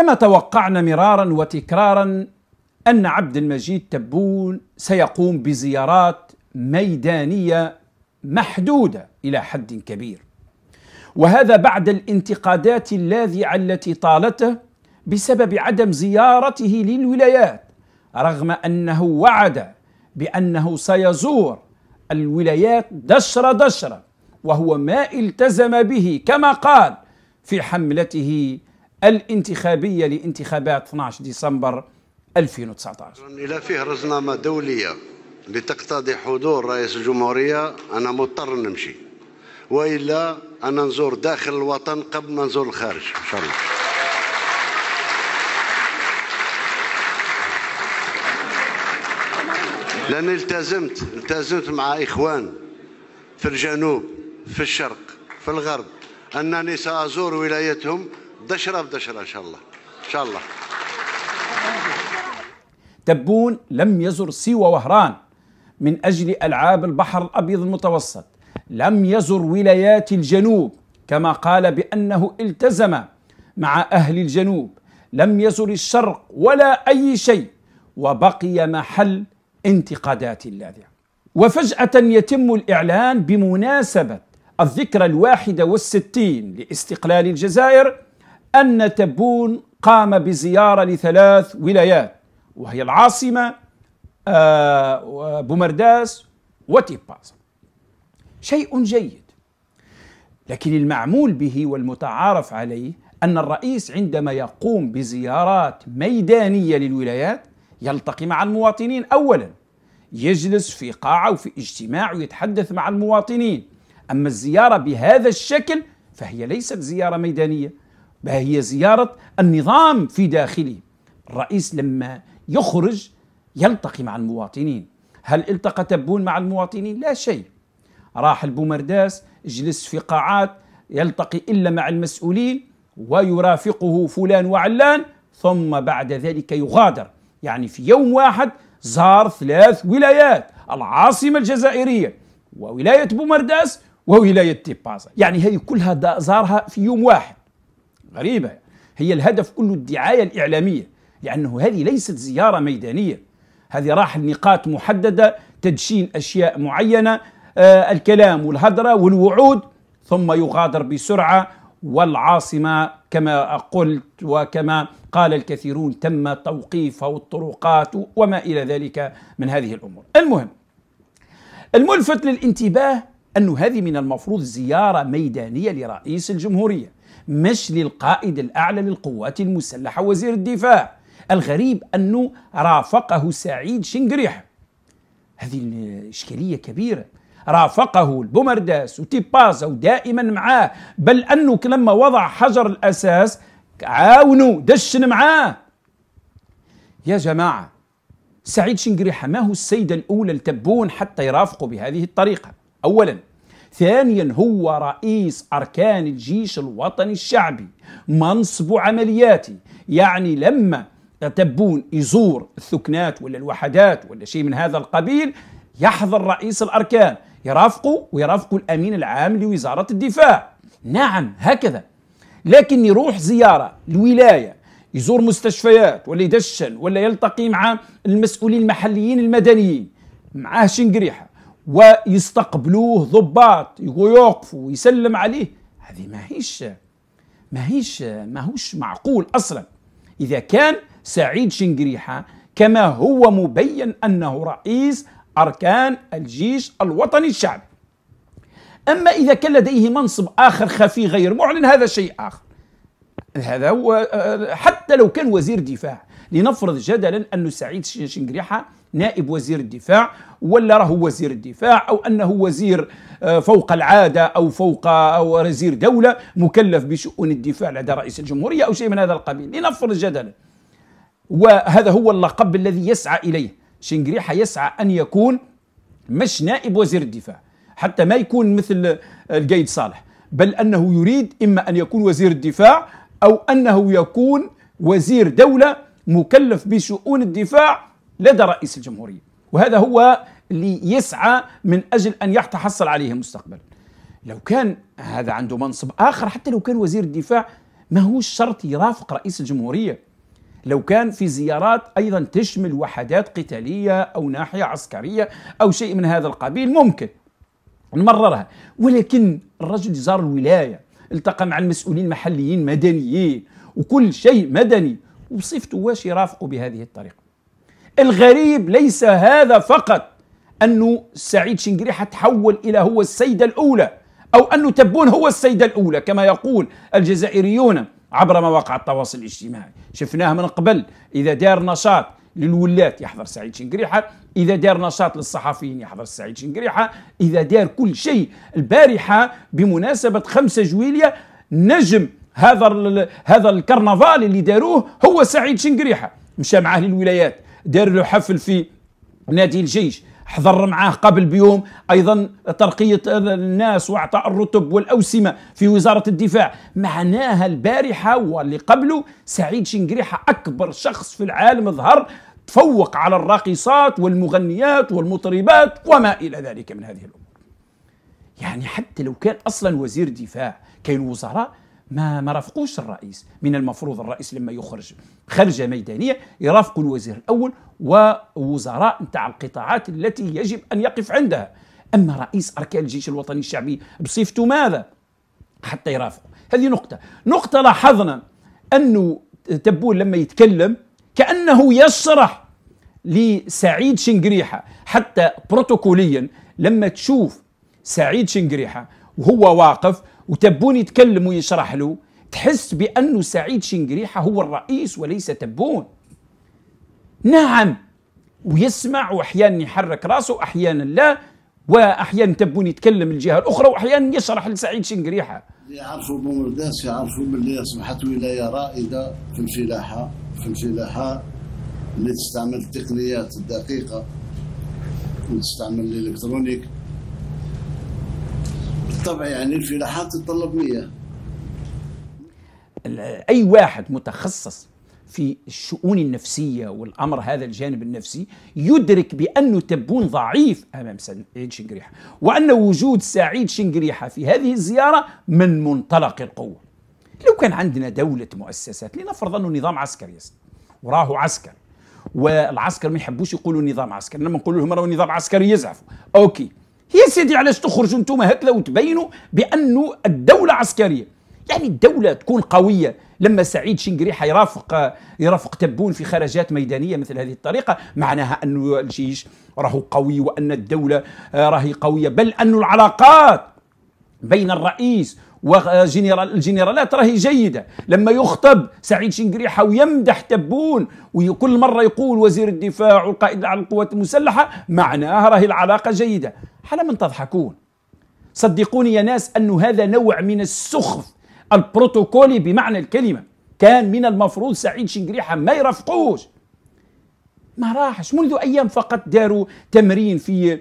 كما توقعنا مرارا وتكرارا أن عبد المجيد تبون سيقوم بزيارات ميدانية محدودة إلى حد كبير وهذا بعد الانتقادات اللاذعة التي طالته بسبب عدم زيارته للولايات رغم أنه وعد بأنه سيزور الولايات دشرة دشرة وهو ما التزم به كما قال في حملته الانتخابية لانتخابات 12 ديسمبر 2019 إلى فيه رزنامة دولية لتقتضي حضور رئيس الجمهورية أنا مضطر نمشي وإلا أنا نزور داخل الوطن قبل ما نزور الخارج إن شاء الله لأني التزمت التزمت مع إخوان في الجنوب في الشرق في الغرب أنني سأزور ولايتهم دشرة بدشرة إن شاء الله إن شاء الله تبون لم يزر سوى وهران من أجل ألعاب البحر الأبيض المتوسط لم يزر ولايات الجنوب كما قال بأنه التزم مع أهل الجنوب لم يزر الشرق ولا أي شيء وبقي محل انتقادات اللاذعة وفجأة يتم الإعلان بمناسبة الذكرى الواحدة والستين لاستقلال الجزائر أن تبون قام بزيارة لثلاث ولايات وهي العاصمة آه، بومرداس وتيباز شيء جيد لكن المعمول به والمتعارف عليه أن الرئيس عندما يقوم بزيارات ميدانية للولايات يلتقي مع المواطنين أولا يجلس في قاعة وفي اجتماع ويتحدث مع المواطنين أما الزيارة بهذا الشكل فهي ليست زيارة ميدانية هي زيارة النظام في داخله الرئيس لما يخرج يلتقي مع المواطنين هل التقى تبون مع المواطنين؟ لا شيء راح البومرداس جلس في قاعات يلتقي إلا مع المسؤولين ويرافقه فلان وعلان ثم بعد ذلك يغادر يعني في يوم واحد زار ثلاث ولايات العاصمة الجزائرية وولاية بومرداس وولاية تيبازا يعني هذه كلها زارها في يوم واحد غريبة هي الهدف كله الدعاية الإعلامية لأنه هذه ليست زيارة ميدانية هذه راح لنقاط محددة تدشين أشياء معينة آه الكلام والهدرة والوعود ثم يغادر بسرعة والعاصمة كما قلت وكما قال الكثيرون تم توقيفها والطرقات وما إلى ذلك من هذه الأمور المهم الملفت للانتباه أن هذه من المفروض زيارة ميدانية لرئيس الجمهورية مش للقائد الأعلى للقوات المسلحة وزير الدفاع الغريب أنه رافقه سعيد شنقريح هذه إشكالية كبيرة رافقه البومرداس وتيبازا ودائما معاه بل أنه لما وضع حجر الأساس عاونوا دشن معاه يا جماعة سعيد شنقريحة ما هو السيدة الأولى لتبون حتى يرافقوا بهذه الطريقة أولاً ثانيا هو رئيس أركان الجيش الوطني الشعبي منصب عملياتي يعني لما تبون يزور الثكنات ولا الوحدات ولا شيء من هذا القبيل يحضر رئيس الأركان يرافقه ويرافقه الأمين العام لوزارة الدفاع نعم هكذا لكن يروح زيارة الولاية يزور مستشفيات ولا يدشن ولا يلتقي مع المسؤولين المحليين المدنيين معاه شنقريحة ويستقبلوه ضباط يوقفوا ويسلم عليه هذه ما هيش ما هيش ماهوش معقول اصلا اذا كان سعيد شنقريحه كما هو مبين انه رئيس اركان الجيش الوطني الشعبي اما اذا كان لديه منصب اخر خفي غير معلن هذا شيء اخر هذا هو حتى لو كان وزير دفاع لنفرض جدلا أن سعيد شنقريحه نائب وزير الدفاع ولا راه وزير الدفاع او انه وزير آه، فوق العاده او فوق أو وزير دوله مكلف بشؤون الدفاع لدى رئيس الجمهوريه او شيء من هذا القبيل لنفرض جدلا وهذا هو اللقب الذي يسعى اليه شنقريحه يسعى ان يكون مش نائب وزير الدفاع حتى ما يكون مثل آه، القايد صالح بل انه يريد اما ان يكون وزير الدفاع او انه يكون وزير دوله مكلف بشؤون الدفاع لدى رئيس الجمهورية وهذا هو اللي يسعى من أجل أن يتحصل عليه مستقبلا لو كان هذا عنده منصب آخر حتى لو كان وزير الدفاع ما هو شرط يرافق رئيس الجمهورية لو كان في زيارات أيضا تشمل وحدات قتالية أو ناحية عسكرية أو شيء من هذا القبيل ممكن نمررها ولكن الرجل زار الولاية التقى مع المسؤولين المحليين مدنيين وكل شيء مدني وصفته واش يرافقه بهذه الطريقة الغريب ليس هذا فقط أنه سعيد شنقريحة تحول إلى هو السيدة الأولى أو أنه تبون هو السيدة الأولى كما يقول الجزائريون عبر مواقع التواصل الاجتماعي شفناه من قبل إذا دار نشاط للولاة يحضر سعيد شنقريحة إذا دار نشاط للصحفيين يحضر سعيد شنقريحة إذا دار كل شيء البارحة بمناسبة 5 جويلية نجم هذا هذا الكرنفال اللي داروه هو سعيد شنقريحة مشى معاه للولايات دار له حفل في نادي الجيش حضر معاه قبل بيوم ايضا ترقيه الناس واعطاء الرتب والاوسمه في وزاره الدفاع معناها البارحه واللي قبله سعيد شنقريحه اكبر شخص في العالم ظهر تفوق على الراقصات والمغنيات والمطربات وما الى ذلك من هذه الامور يعني حتى لو كان اصلا وزير دفاع كاين وزراء ما ما رافقوش الرئيس من المفروض الرئيس لما يخرج خرجه ميدانيه يرافق الوزير الاول ووزراء نتاع القطاعات التي يجب ان يقف عندها اما رئيس اركان الجيش الوطني الشعبي بصفته ماذا حتى يرافقه هذه نقطه نقطه لاحظنا انه تبون لما يتكلم كانه يشرح لسعيد شنقريحه حتى بروتوكوليا لما تشوف سعيد شنقريحه وهو واقف وتبون يتكلم ويشرح له تحس بأنه سعيد شنقريحة هو الرئيس وليس تبون نعم ويسمع وأحيانا يحرك راسه وأحيانا لا واحيانا تبون يتكلم الجهه الاخرى واحيانا يشرح لسعيد شنقريحه يعرفوا بومرداس يعرفوا باللي اصبحت ولايه رائده في الفلاحه في الفلاحه اللي تستعمل التقنيات الدقيقه وتستعمل الالكترونيك بالطبع يعني الفلاحات تتطلب مياه أي واحد متخصص في الشؤون النفسية والأمر هذا الجانب النفسي يدرك بأنه تبون ضعيف أمام سعيد شنقريحة وأن وجود سعيد شنقريحة في هذه الزيارة من منطلق القوة لو كان عندنا دولة مؤسسات لنفرض أنه نظام عسكري وراه عسكر والعسكر ما يحبوش يقولوا نظام عسكري لما نقول لهم راهو نظام عسكري يزعفوا اوكي يا سيدي علاش تخرجوا انتم هكذا وتبينوا بانه الدوله عسكريه يعني الدوله تكون قويه لما سعيد شنقري حيرافق يرافق تبون في خرجات ميدانيه مثل هذه الطريقه معناها انه الجيش راهو قوي وان الدوله آه، راهي قويه بل ان العلاقات بين الرئيس وجنرال الجنرالات راهي جيدة لما يخطب سعيد شنقريحة ويمدح تبون وكل مرة يقول وزير الدفاع والقائد على القوات المسلحة معناها راهي العلاقة جيدة حلا من تضحكون صدقوني يا ناس أن هذا نوع من السخف البروتوكولي بمعنى الكلمة كان من المفروض سعيد شنقريحة ما يرافقوش ما راحش منذ أيام فقط داروا تمرين في آه،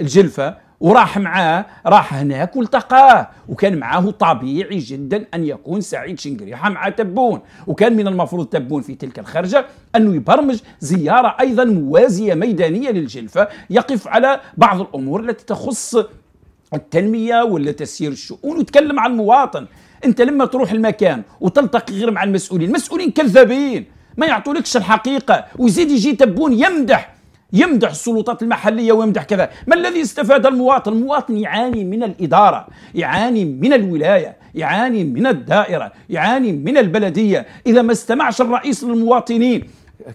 الجلفة وراح معاه راح هناك والتقاه وكان معاه طبيعي جدا أن يكون سعيد شنقريحة مع تبون وكان من المفروض تبون في تلك الخرجة أنه يبرمج زيارة أيضا موازية ميدانية للجلفة يقف على بعض الأمور التي تخص التنمية ولا تسيير الشؤون وتكلم عن المواطن أنت لما تروح المكان وتلتقي غير مع المسؤولين المسؤولين كذابين ما يعطولكش الحقيقة ويزيد يجي تبون يمدح يمدح السلطات المحليه ويمدح كذا ما الذي استفاد المواطن المواطن يعاني من الاداره يعاني من الولايه يعاني من الدائره يعاني من البلديه اذا ما استمعش الرئيس للمواطنين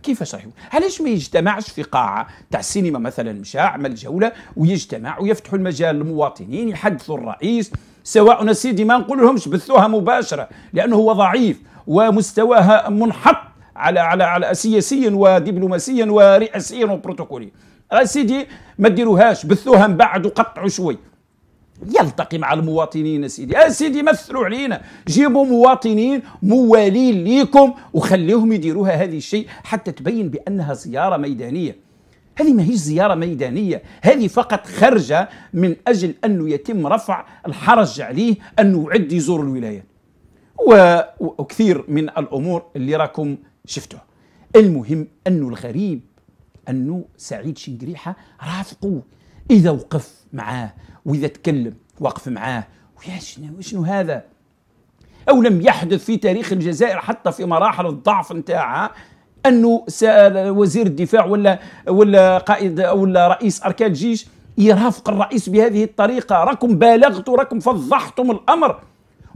كيفاش صحيح علاش ما يجتمعش في قاعه تاع السينما مثلا مشاع عمل جوله ويجتمع ويفتحوا المجال للمواطنين يحدثوا الرئيس سواء سيدي ما نقول لهمش بثوها مباشره لانه هو ضعيف ومستواها منحط على على على سياسيا ودبلوماسيا ورئاسيا وبروتوكوليا سيدي ما ديروهاش من بعد وقطعوا شوي يلتقي مع المواطنين سيدي سيدي مثلوا علينا جيبوا مواطنين موالين ليكم وخليهم يديروها هذه الشيء حتى تبين بانها زياره ميدانيه هذه ماهيش زيارة ميدانية هذه فقط خرجة من أجل أنه يتم رفع الحرج عليه أنه يعد يزور الولايات وكثير من الأمور اللي راكم شفته المهم أنه الغريب أنه سعيد شنقريحة رافقه إذا وقف معاه وإذا تكلم وقف معاه ويا شنو, شنو هذا أو لم يحدث في تاريخ الجزائر حتى في مراحل الضعف نتاعها أنه وزير الدفاع ولا ولا قائد ولا رئيس أركان الجيش يرافق الرئيس بهذه الطريقة راكم بالغتوا راكم فضحتم الأمر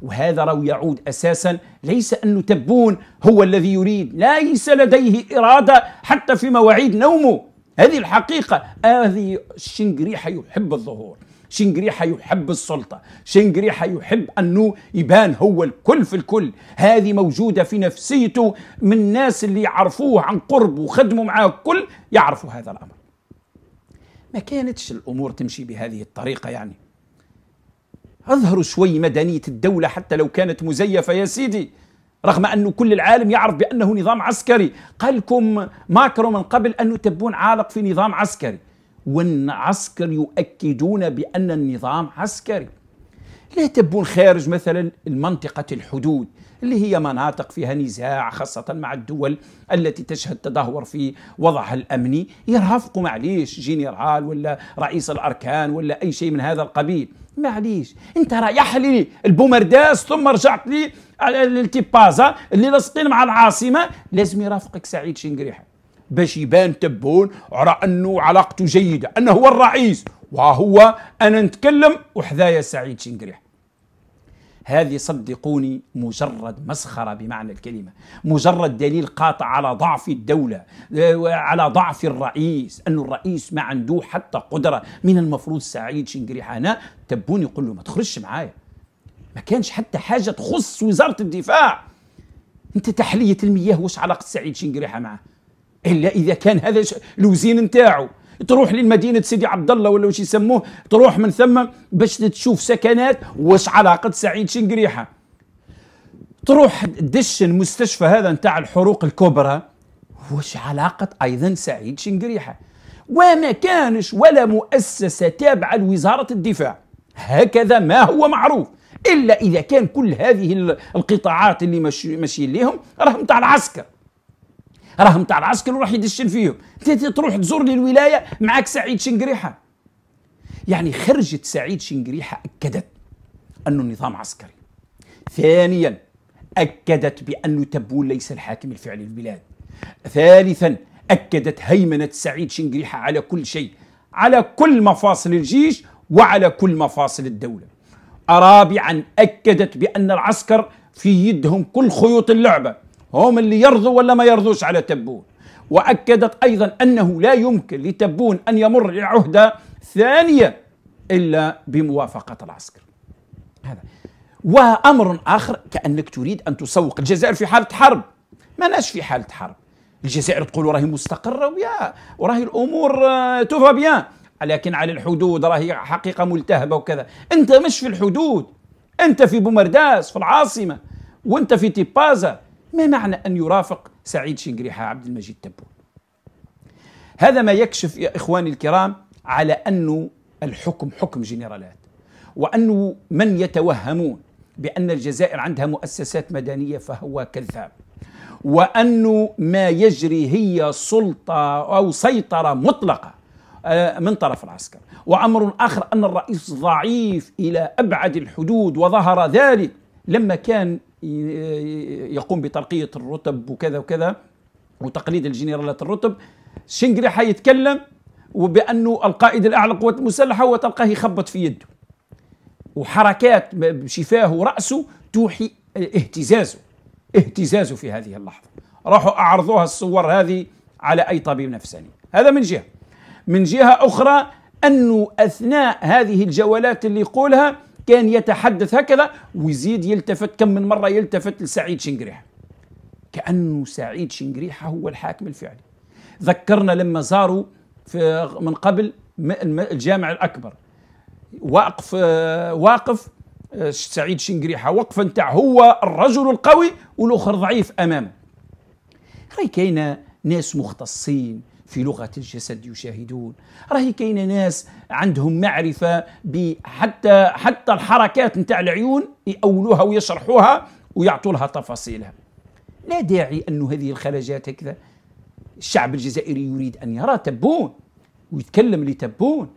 وهذا راه يعود أساسا ليس أن تبون هو الذي يريد ليس لديه إرادة حتى في مواعيد نومه هذه الحقيقة هذه الشنقريحة يحب الظهور شنقريحة يحب السلطة شنقريحة يحب أنه يبان هو الكل في الكل هذه موجودة في نفسيته من الناس اللي يعرفوه عن قرب وخدموا معاه الكل يعرفوا هذا الأمر ما كانتش الأمور تمشي بهذه الطريقة يعني اظهروا شوي مدنية الدولة حتى لو كانت مزيفة يا سيدي رغم أنه كل العالم يعرف بأنه نظام عسكري قال لكم ماكرو من قبل أنه تبون عالق في نظام عسكري والعسكر يؤكدون بأن النظام عسكري لا تبون خارج مثلا المنطقة الحدود اللي هي مناطق فيها نزاع خاصة مع الدول التي تشهد تدهور في وضعها الأمني يرافقوا معليش جنرال ولا رئيس الأركان ولا أي شيء من هذا القبيل معليش انت رايح لي البومرداس ثم رجعت لي التيبازا اللي لاصقين مع العاصمه لازم يرافقك سعيد شنقريحه باش يبان تبون على انه علاقته جيده انه هو الرئيس وهو انا نتكلم وحذايا سعيد شنقريحه هذه صدقوني مجرد مسخرة بمعنى الكلمة مجرد دليل قاطع على ضعف الدولة آه، على ضعف الرئيس أن الرئيس ما عنده حتى قدرة من المفروض سعيد هنا تبوني يقول له ما تخرجش معايا ما كانش حتى حاجة تخص وزارة الدفاع انت تحلية المياه واش علاقة سعيد شنقريحة معه إلا إذا كان هذا الوزين نتاعو تروح لمدينه سيدي عبد الله ولا واش يسموه تروح من ثم باش تشوف سكنات واش علاقه سعيد شنقريحه تروح دش المستشفى هذا نتاع الحروق الكبرى واش علاقه ايضا سعيد شنقريحه وما كانش ولا مؤسسه تابعه لوزاره الدفاع هكذا ما هو معروف الا اذا كان كل هذه القطاعات اللي ماشيين ليهم راهم تاع العسكر راهم تاع العسكر وراح يدشن فيهم تروح تزور للولايه معاك سعيد شنقريحه يعني خرجة سعيد شنقريحة أكدت أنه النظام عسكري ثانيا أكدت بأن تبول ليس الحاكم الفعلي للبلاد ثالثا أكدت هيمنة سعيد شنقريحة على كل شيء على كل مفاصل الجيش وعلى كل مفاصل الدولة رابعا أكدت بأن العسكر في يدهم كل خيوط اللعبة هم اللي يرضوا ولا ما يرضوش على تبون وأكدت أيضا أنه لا يمكن لتبون أن يمر لعهدة ثانية إلا بموافقة العسكر هذا وأمر آخر كأنك تريد أن تسوق الجزائر في حالة حرب ما ناش في حالة حرب الجزائر تقول راهي مستقرة ويا وراهي الأمور آه، توفى بيان لكن على الحدود راهي حقيقة ملتهبة وكذا أنت مش في الحدود أنت في بومرداس في العاصمة وأنت في تيبازا ما معنى أن يرافق سعيد شنقريحة عبد المجيد تبون هذا ما يكشف يا إخواني الكرام على أن الحكم حكم جنرالات وأن من يتوهمون بأن الجزائر عندها مؤسسات مدنية فهو كذاب وأن ما يجري هي سلطة أو سيطرة مطلقة آه، من طرف العسكر وأمر آخر أن الرئيس ضعيف إلى أبعد الحدود وظهر ذلك لما كان يقوم بترقية الرتب وكذا وكذا وتقليد الجنرالات الرتب شنقري حيتكلم وبأنه القائد الأعلى للقوات المسلحة وتلقاه يخبط في يده وحركات شفاه ورأسه توحي اهتزازه اهتزازه في هذه اللحظة راحوا أعرضوها الصور هذه على أي طبيب نفساني هذا من جهة من جهة أخرى أنه أثناء هذه الجولات اللي يقولها كان يتحدث هكذا ويزيد يلتفت كم من مرة يلتفت لسعيد شنقريحة كأنه سعيد شنقريحة هو الحاكم الفعلي ذكرنا لما زاروا في من قبل الجامع الأكبر واقف آه، واقف آه، سعيد شنقريحة وقفا نتاع هو الرجل القوي والآخر ضعيف أمامه راي كاينه ناس مختصين في لغة الجسد يشاهدون راهي كاينه ناس عندهم معرفة حتى حتى الحركات نتاع العيون يأولوها ويشرحوها ويعطوا لها تفاصيلها لا داعي أن هذه الخلجات هكذا الشعب الجزائري يريد أن يرى تبون ويتكلم لتبون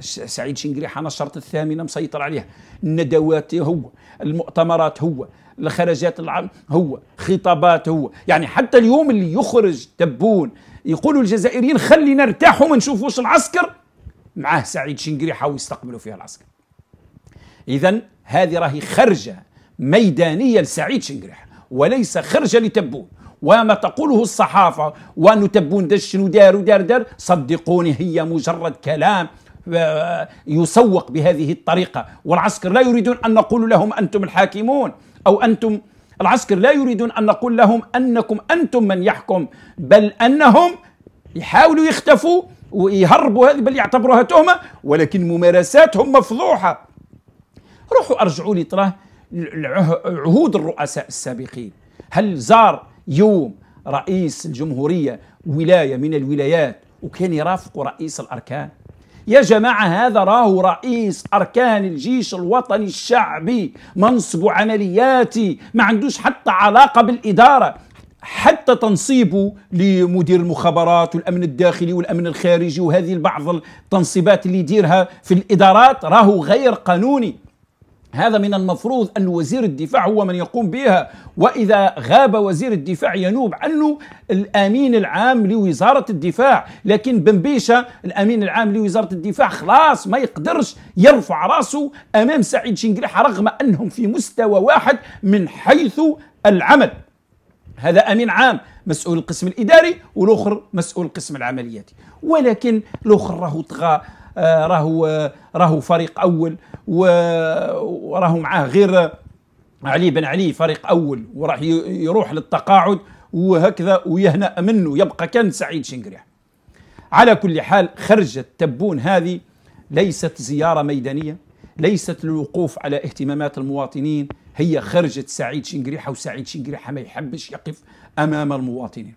سعيد شنقريحة نشرت الثامنة مسيطر عليها الندوات هو المؤتمرات هو الخرجات العام هو خطابات هو يعني حتى اليوم اللي يخرج تبون يقولوا الجزائريين خلينا نرتاحوا ما نشوفوش العسكر معاه سعيد شنقري ويستقبلوا يستقبلوا فيها العسكر اذا هذه راهي خرجه ميدانيه لسعيد شنقريحة وليس خرجه لتبون وما تقوله الصحافه وان تبون دش شنو دار ودار دار صدقوني هي مجرد كلام آه، يسوق بهذه الطريقه والعسكر لا يريدون ان نقول لهم انتم الحاكمون او انتم العسكر لا يريدون أن نقول لهم أنكم أنتم من يحكم بل أنهم يحاولوا يختفوا ويهربوا هذه بل يعتبروها تهمة ولكن ممارساتهم مفضوحة روحوا أرجعوا لي تراه عهود الرؤساء السابقين هل زار يوم رئيس الجمهورية ولاية من الولايات وكان يرافق رئيس الأركان يا جماعة هذا راهو رئيس أركان الجيش الوطني الشعبي منصب عملياتي ما عندوش حتى علاقة بالإدارة حتى تنصيبه لمدير المخابرات والامن الداخلي والامن الخارجي وهذه بعض التنصيبات اللي يديرها في الادارات راهو غير قانوني هذا من المفروض أن وزير الدفاع هو من يقوم بها وإذا غاب وزير الدفاع ينوب عنه الأمين العام لوزارة الدفاع لكن بن بيشة الأمين العام لوزارة الدفاع خلاص ما يقدرش يرفع راسه أمام سعيد شنقريحة رغم أنهم في مستوى واحد من حيث العمل هذا أمين عام مسؤول القسم الإداري والآخر مسؤول القسم العملياتي ولكن الآخر راهو طغى آه، راهو آه، راهو فريق اول وراهو معاه غير علي بن علي فريق اول وراح يروح للتقاعد وهكذا ويهنأ منه يبقى كان سعيد شنقريح على كل حال خرجت تبون هذه ليست زيارة ميدانية ليست للوقوف على اهتمامات المواطنين هي خرجت سعيد شنقريحة وسعيد شنقريحة ما يحبش يقف أمام المواطنين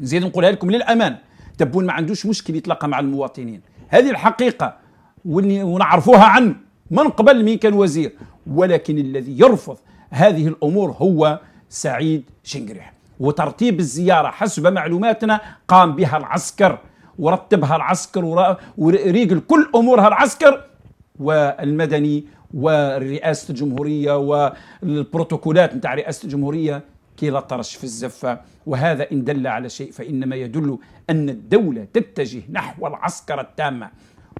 نزيد نقولها لكم للأمان تبون ما عندوش مشكل يتلاقى مع المواطنين هذه الحقيقة ونعرفوها عنه من قبل من كان وزير ولكن الذي يرفض هذه الأمور هو سعيد شنقريح وترتيب الزيارة حسب معلوماتنا قام بها العسكر ورتبها العسكر وريقل كل أمورها العسكر والمدني ورئاسة الجمهورية والبروتوكولات نتاع رئاسة الجمهورية كي لا طرش في الزفة وهذا إن دل على شيء فإنما يدل أن الدولة تتجه نحو العسكرة التامة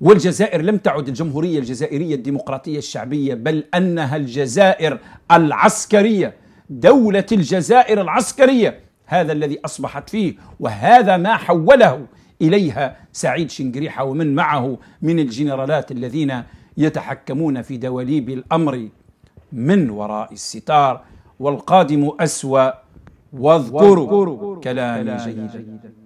والجزائر لم تعد الجمهورية الجزائرية الديمقراطية الشعبية بل أنها الجزائر العسكرية دولة الجزائر العسكرية هذا الذي أصبحت فيه وهذا ما حوله إليها سعيد شنقريحة ومن معه من الجنرالات الذين يتحكمون في دواليب الأمر من وراء الستار والقادم أسوأ واذكروا كلامي جيدا